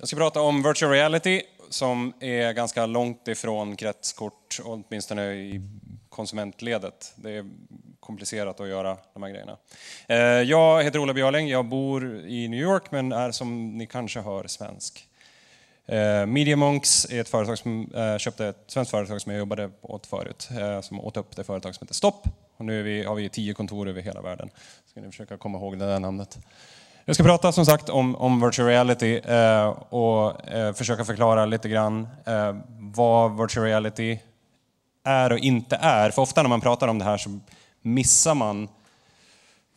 Jag ska prata om virtual reality som är ganska långt ifrån kretskort, åtminstone i konsumentledet. Det är komplicerat att göra de här grejerna. Eh, jag heter Ola Björling, jag bor i New York men är som ni kanske hör svensk. Eh, Media Monks är ett företag som eh, köpte ett svenskt företag som jag jobbade åt förut, som åt upp det företag som heter Stopp. Och nu vi, har vi tio kontor över hela världen. Ska ni försöka komma ihåg det där namnet. Jag ska prata som sagt om, om virtual reality eh, och eh, försöka förklara lite grann eh, vad virtual reality är och inte är. För ofta när man pratar om det här så missar man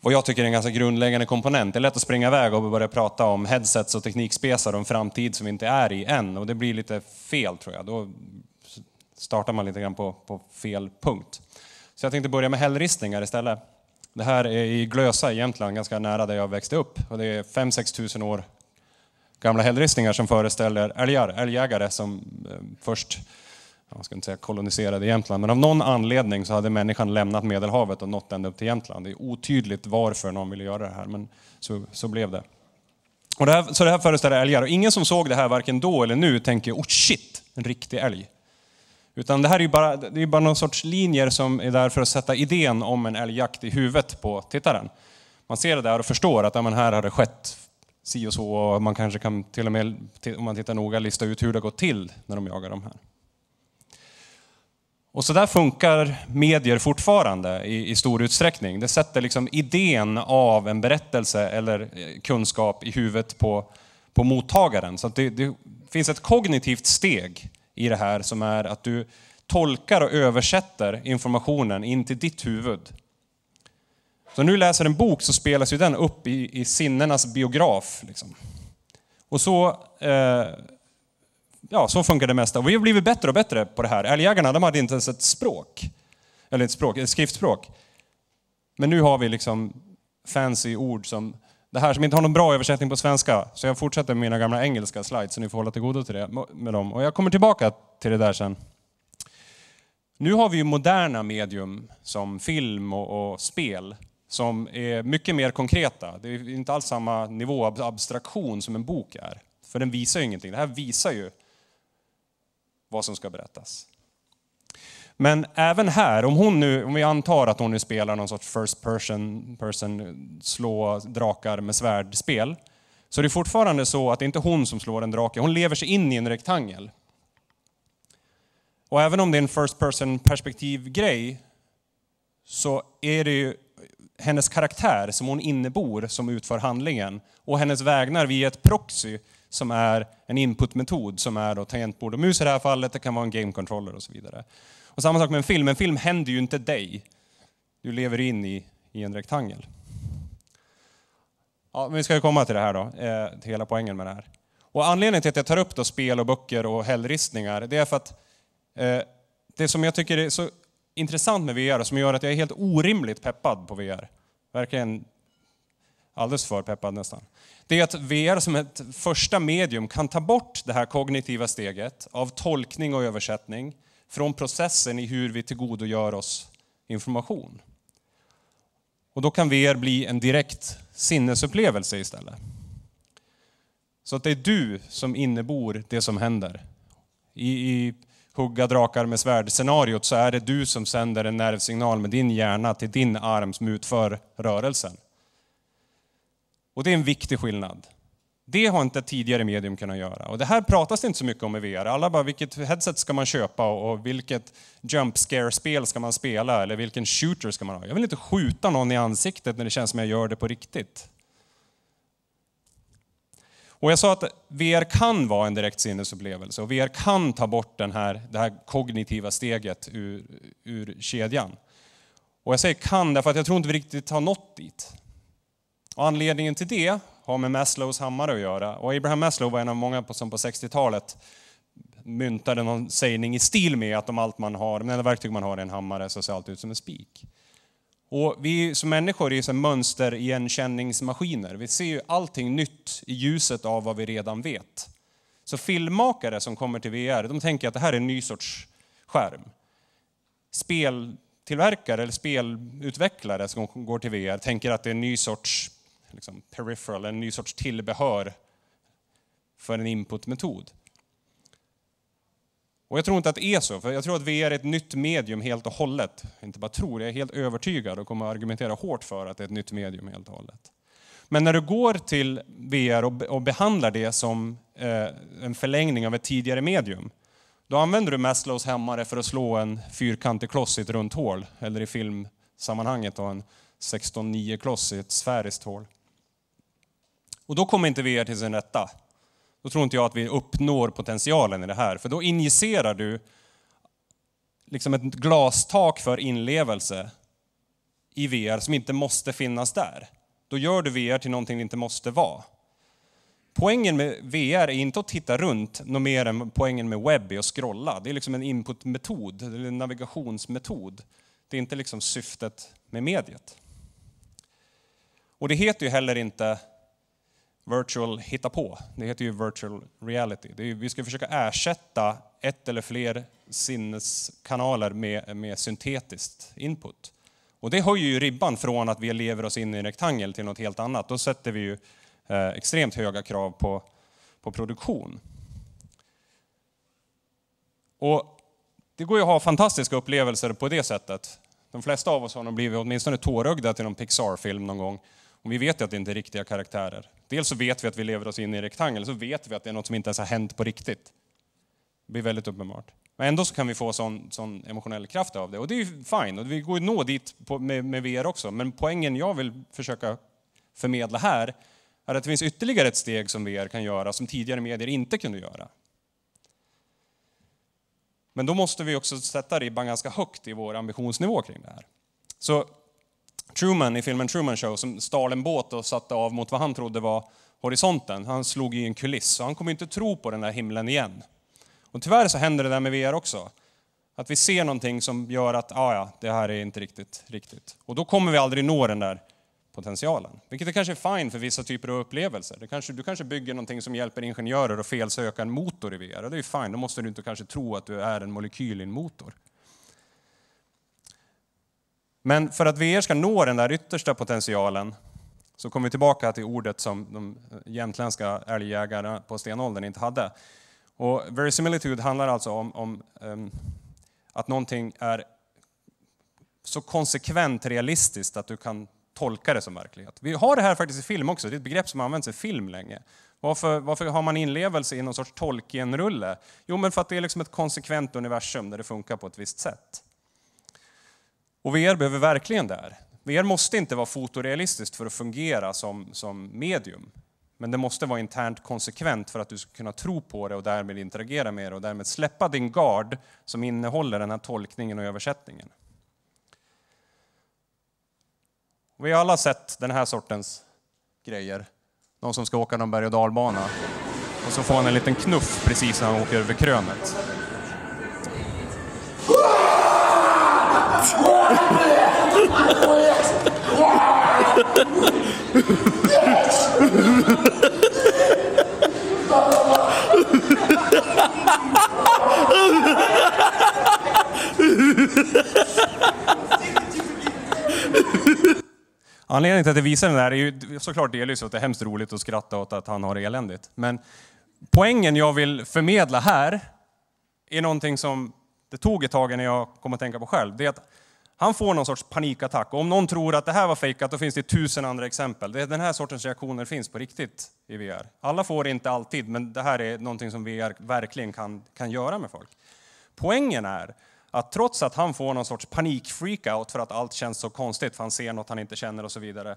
vad jag tycker är en ganska grundläggande komponent. Det är lätt att springa iväg och börja prata om headsets och teknikspesar och en framtid som vi inte är i än. Och det blir lite fel tror jag. Då startar man lite grann på, på fel punkt. Så jag tänkte börja med hällristningar istället. Det här är i Glösa i Jämtland, ganska nära där jag växte upp. Och det är 5-6 tusen år gamla hällristningar som föreställer älgar, älgjägare som eh, först, jag ska inte säga koloniserade Jämtland, men av någon anledning så hade människan lämnat Medelhavet och nått ända upp till Jämtland. Det är otydligt varför någon ville göra det här, men så, så blev det. Och det här, så det här föreställer älgar. Och ingen som såg det här, varken då eller nu, tänker oh shit, en riktig älg. Utan det här är bara, det är bara någon sorts linjer som är där för att sätta idén om en älgjakt i huvudet på tittaren. Man ser det där och förstår att ja, men här har det skett si och så och man kanske kan till och med, om man tittar noga, lista ut hur det har gått till när de jagar de här. Och så där funkar medier fortfarande i, i, stor utsträckning. Det sätter liksom idén av en berättelse eller eh, kunskap i huvudet på, på mottagaren. Så det, det finns ett kognitivt steg i det här som är att du tolkar och översätter informationen in till ditt huvud. Så när du läser en bok så spelas ju den upp i, i sinnenas biograf. Liksom. Och så, eh, ja, så funkar det mesta. Och vi har blivit bättre och bättre på det här. Älgjägarna de hade inte ens ett språk, eller ett, språk, ett skriftspråk. Men nu har vi liksom fancy ord som det här som inte har någon bra översättning på svenska, så jag fortsätter med mina gamla engelska slides, så ni får hålla till godo till det, med dem. Och jag kommer tillbaka till det där sen. Nu har vi ju moderna medium som film och, och spel som är mycket mer konkreta. Det är inte alls samma nivå av abstraktion som en bok är. För den visar ju ingenting. Det här visar ju vad som ska berättas. Men även här, om, hon nu, om vi antar att hon nu spelar någon sorts first person, person slå drakar med svärdspel, så det är fortfarande så att det inte är hon som slår en drake, hon lever sig in i en rektangel. Och även om det är en first person perspektivgrej så är det ju hennes karaktär som hon innebor som utför handlingen och hennes vägnar via ett proxy som är en inputmetod som är då tangentbord och mus i det här fallet, det kan vara en game controller och så vidare. Och samma sak med en film, en film händer ju inte dig. Du lever in i, i en rektangel. Ja, vi ska komma till det här då, eh, till hela poängen med det här. Och anledningen till att jag tar upp då spel och böcker och hällristningar, det är för att eh, det som jag tycker är så intressant med VR och som gör att jag är helt orimligt peppad på VR, verkligen alldeles för peppad nästan, det är att VR som ett första medium kan ta bort det här kognitiva steget av tolkning och översättning från processen i hur vi tillgodogör oss information. Och då kan VR bli en direkt sinnesupplevelse istället. Så att det är du som innebor det som händer. I, i hugga drakar med svärd-scenariot så är det du som sänder en nervsignal med din hjärna till din arm som utför rörelsen. Och det är en viktig skillnad. Det har inte tidigare medium kunnat göra. Och det här pratas det inte så mycket om i VR. Alla bara, vilket headset ska man köpa och vilket jump scare-spel ska man spela eller vilken shooter ska man ha? Jag vill inte skjuta någon i ansiktet när det känns som jag gör det på riktigt. Och jag sa att VR kan vara en direkt sinnesupplevelse och VR kan ta bort den här, det här kognitiva steget ur, ur kedjan. Och jag säger kan därför att jag tror inte vi riktigt har nått dit. Och anledningen till det har med Maslows hammare att göra. Och Abraham Maslow var en av många som på 60-talet myntade någon sägning i stil med att om allt man har, med alla verktyg man har är en hammare så ser allt ut som en spik. Och vi som människor är som mönsterigenkänningsmaskiner. Vi ser ju allting nytt i ljuset av vad vi redan vet. Så filmmakare som kommer till VR, de tänker att det här är en ny sorts skärm. Speltillverkare eller spelutvecklare som går till VR tänker att det är en ny sorts liksom peripheral, en ny sorts tillbehör för en inputmetod. Och jag tror inte att det är så, för jag tror att VR är ett nytt medium helt och hållet. inte bara tror, jag är helt övertygad och kommer att argumentera hårt för att det är ett nytt medium helt och hållet. Men när du går till VR och behandlar det som eh, en förlängning av ett tidigare medium, då använder du Maslows hämmare för att slå en fyrkantig kloss i ett runt hål, eller i filmsammanhanget då en 16-9 kloss i ett sfäriskt hål. Och då kommer inte VR till sin rätta. Då tror inte jag att vi uppnår potentialen i det här, för då injicerar du liksom ett glastak för inlevelse i VR som inte måste finnas där. Då gör du VR till någonting det inte måste vara. Poängen med VR är inte att titta runt något mer än poängen med webb är att scrolla. Det är liksom en inputmetod, eller en navigationsmetod. Det är inte liksom syftet med mediet. Och det heter ju heller inte virtual hitta på. Det heter ju virtual reality. Ju, vi ska försöka ersätta ett eller fler sinneskanaler med, med syntetiskt input. Och det höjer ju ribban från att vi lever oss in i en rektangel till något helt annat. Då sätter vi ju eh, extremt höga krav på, på produktion. Och det går ju att ha fantastiska upplevelser på det sättet. De flesta av oss har nog blivit åtminstone tårögda till någon Pixar-film någon gång. Och vi vet ju att det inte är riktiga karaktärer. Dels så vet vi att vi lever oss in i en rektangel, så vet vi att det är något som inte ens har hänt på riktigt. Det blir väldigt uppenbart. Men ändå så kan vi få sån, sån emotionell kraft av det. Och det är ju fine, och vi går ju nå dit på, med, med VR också. Men poängen jag vill försöka förmedla här är att det finns ytterligare ett steg som VR kan göra som tidigare medier inte kunde göra. Men då måste vi också sätta ribban ganska högt i vår ambitionsnivå kring det här. Så Truman i filmen Truman Show som stal en båt och satte av mot vad han trodde var horisonten. Han slog i en kuliss och han kommer inte tro på den där himlen igen. Och tyvärr så händer det där med VR också. Att vi ser någonting som gör att, ah ja, det här är inte riktigt riktigt. Och då kommer vi aldrig nå den där potentialen. Vilket är kanske är fine för vissa typer av upplevelser. Du kanske, du kanske bygger någonting som hjälper ingenjörer att felsöka en motor i VR. Och det är ju fine, då måste du inte kanske tro att du är en molekyl i en motor. Men för att VR ska nå den där yttersta potentialen så kommer vi tillbaka till ordet som de jämtländska älgjägarna på stenåldern inte hade. Och verisimilitude handlar alltså om, om um, att någonting är så konsekvent realistiskt att du kan tolka det som verklighet. Vi har det här faktiskt i film också, det är ett begrepp som använts i film länge. Varför, varför har man inlevelse i någon sorts tolkienrulle? Jo, men för att det är liksom ett konsekvent universum där det funkar på ett visst sätt. Och VR behöver verkligen det här. VR måste inte vara fotorealistiskt för att fungera som, som medium. Men det måste vara internt konsekvent för att du ska kunna tro på det och därmed interagera med det och därmed släppa din gard som innehåller den här tolkningen och översättningen. Vi har alla sett den här sortens grejer. Någon som ska åka någon berg och dalbana och så får han en liten knuff precis när han åker över krönet. Anledningen till att jag visar den där är ju såklart delvis att det är hemskt roligt att skratta åt att han har det eländigt. Men poängen jag vill förmedla här är någonting som det tog ett tag innan jag kom att tänka på själv, det är att han får någon sorts panikattack. Och om någon tror att det här var fejkat, då finns det tusen andra exempel. Den här sortens reaktioner finns på riktigt i VR. Alla får inte alltid, men det här är någonting som VR verkligen kan, kan göra med folk. Poängen är att trots att han får någon sorts panikfreakout för att allt känns så konstigt, för han ser något han inte känner och så vidare,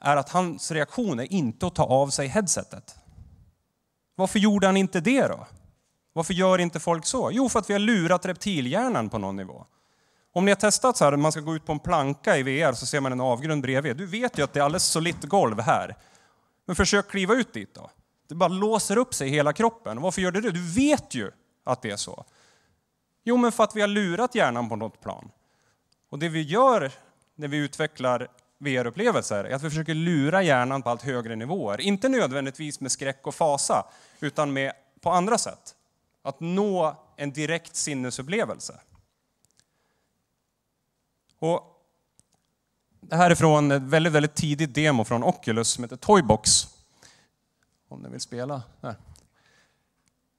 är att hans reaktion är inte att ta av sig headsetet. Varför gjorde han inte det då? Varför gör inte folk så? Jo, för att vi har lurat reptilhjärnan på någon nivå. Om ni har testat så här, man ska gå ut på en planka i VR så ser man en avgrund bredvid. Du vet ju att det är alldeles solitt golv här. Men försök kliva ut dit då. Det bara låser upp sig i hela kroppen. Varför gör det det? Du vet ju att det är så. Jo, men för att vi har lurat hjärnan på något plan. Och det vi gör när vi utvecklar VR-upplevelser är att vi försöker lura hjärnan på allt högre nivåer. Inte nödvändigtvis med skräck och fasa, utan med, på andra sätt att nå en direkt sinnesupplevelse. Och det här är från en väldigt, väldigt tidig demo från Oculus som heter Toybox. Om ni vill spela. Här.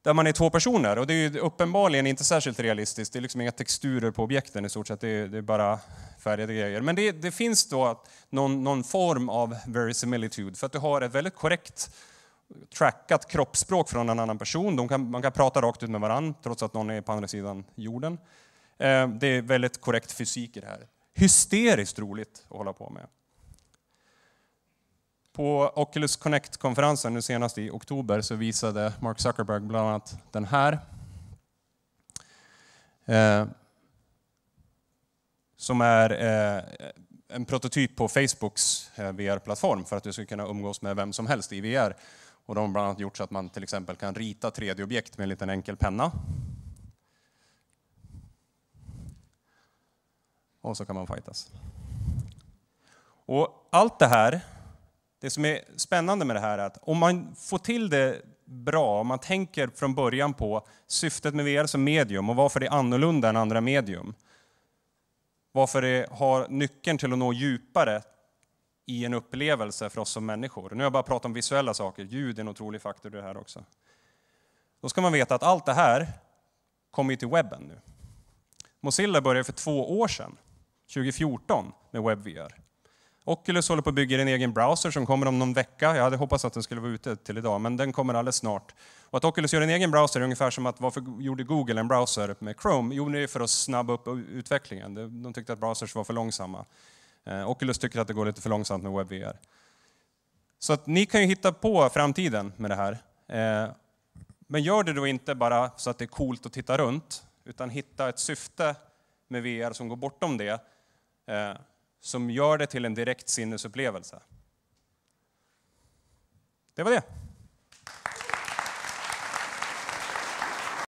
Där man är två personer och det är uppenbarligen inte särskilt realistiskt. Det är liksom inga texturer på objekten i stort sett. Det är, det är bara färgade grejer. Men det, det finns då någon, någon, form av verisimilitude för att du har ett väldigt korrekt trackat kroppsspråk från en annan person. Kan, man kan prata rakt ut med varann trots att någon är på andra sidan jorden. Eh, det är väldigt korrekt fysik i det här. Hysteriskt roligt att hålla på med. På Oculus Connect-konferensen nu senast i oktober så visade Mark Zuckerberg bland annat den här. Eh, som är eh, en prototyp på Facebooks eh, VR-plattform för att du ska kunna umgås med vem som helst i VR. Och de har bland annat gjort så att man till exempel kan rita 3D-objekt med en liten enkel penna. Och så kan man fightas. Och allt det här, det som är spännande med det här är att om man får till det bra, om man tänker från början på syftet med VR som medium och varför det är annorlunda än andra medium, varför det har nyckeln till att nå djupare i en upplevelse för oss som människor. Nu har jag bara pratat om visuella saker, ljud är en otrolig faktor i det här också. Då ska man veta att allt det här kommer ju till webben nu. Mozilla började för två år sedan, 2014, med WebVR. Oculus håller på att bygga en egen browser som kommer om någon vecka. Jag hade hoppats att den skulle vara ute till idag, men den kommer alldeles snart. Och att Oculus gör en egen browser är ungefär som att varför gjorde Google en browser med Chrome? Jo, det är för att snabba upp utvecklingen. De tyckte att browsers var för långsamma. Eh, Oculus tycker att det går lite för långsamt med WebVR. Så att ni kan ju hitta på framtiden med det här. Eh, men gör det då inte bara så att det är coolt att titta runt, utan hitta ett syfte med VR som går bortom det, eh, som gör det till en direkt sinnesupplevelse. Det var det.